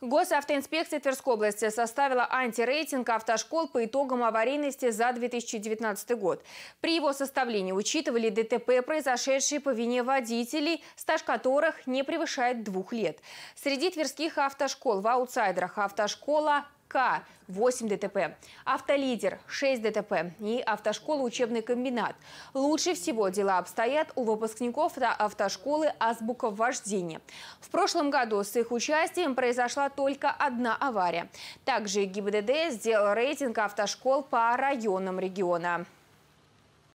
Госавтоинспекция Тверской области составила антирейтинг автошкол по итогам аварийности за 2019 год. При его составлении учитывали ДТП, произошедшие по вине водителей, стаж которых не превышает двух лет. Среди тверских автошкол в аутсайдерах автошкола к – 8 ДТП, «Автолидер» – 6 ДТП и «Автошкола-учебный комбинат». Лучше всего дела обстоят у выпускников автошколы «Азбука вождения». В прошлом году с их участием произошла только одна авария. Также ГИБДД сделал рейтинг автошкол по районам региона.